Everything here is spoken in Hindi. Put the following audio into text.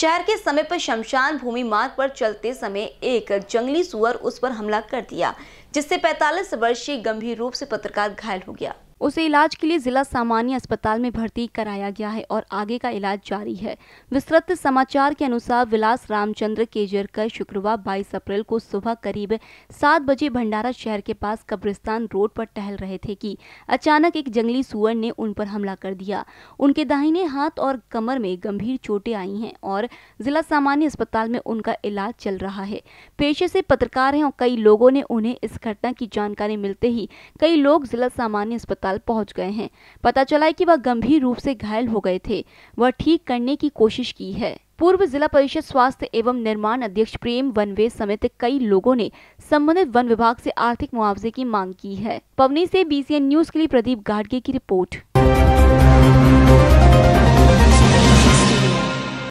शहर के समय पर शमशान भूमि मार्ग पर चलते समय एक जंगली सुअर उस पर हमला कर दिया जिससे 45 वर्षीय गंभीर रूप से पत्रकार घायल हो गया उसे इलाज के लिए जिला सामान्य अस्पताल में भर्ती कराया गया है और आगे का इलाज जारी है विस्तृत समाचार के अनुसार विलास रामचंद्र केजरकर शुक्रवार 22 अप्रैल को सुबह करीब सात बजे भंडारा शहर के पास कब्रिस्तान रोड पर टहल रहे थे कि अचानक एक जंगली सुअर ने उन पर हमला कर दिया उनके दाहिने हाथ और कमर में गंभीर चोटें आई है और जिला सामान्य अस्पताल में उनका इलाज चल रहा है पेशे से पत्रकार है और कई लोगों ने उन्हें इस घटना की जानकारी मिलते ही कई लोग जिला सामान्य अस्पताल पहुंच गए हैं पता चला है कि वह गंभीर रूप से घायल हो गए थे वह ठीक करने की कोशिश की है पूर्व जिला परिषद स्वास्थ्य एवं निर्माण अध्यक्ष प्रेम वनवे समेत कई लोगों ने संबंधित वन विभाग से आर्थिक मुआवजे की मांग की है पवनी से बीसीएन न्यूज के लिए प्रदीप गाड़गे की रिपोर्ट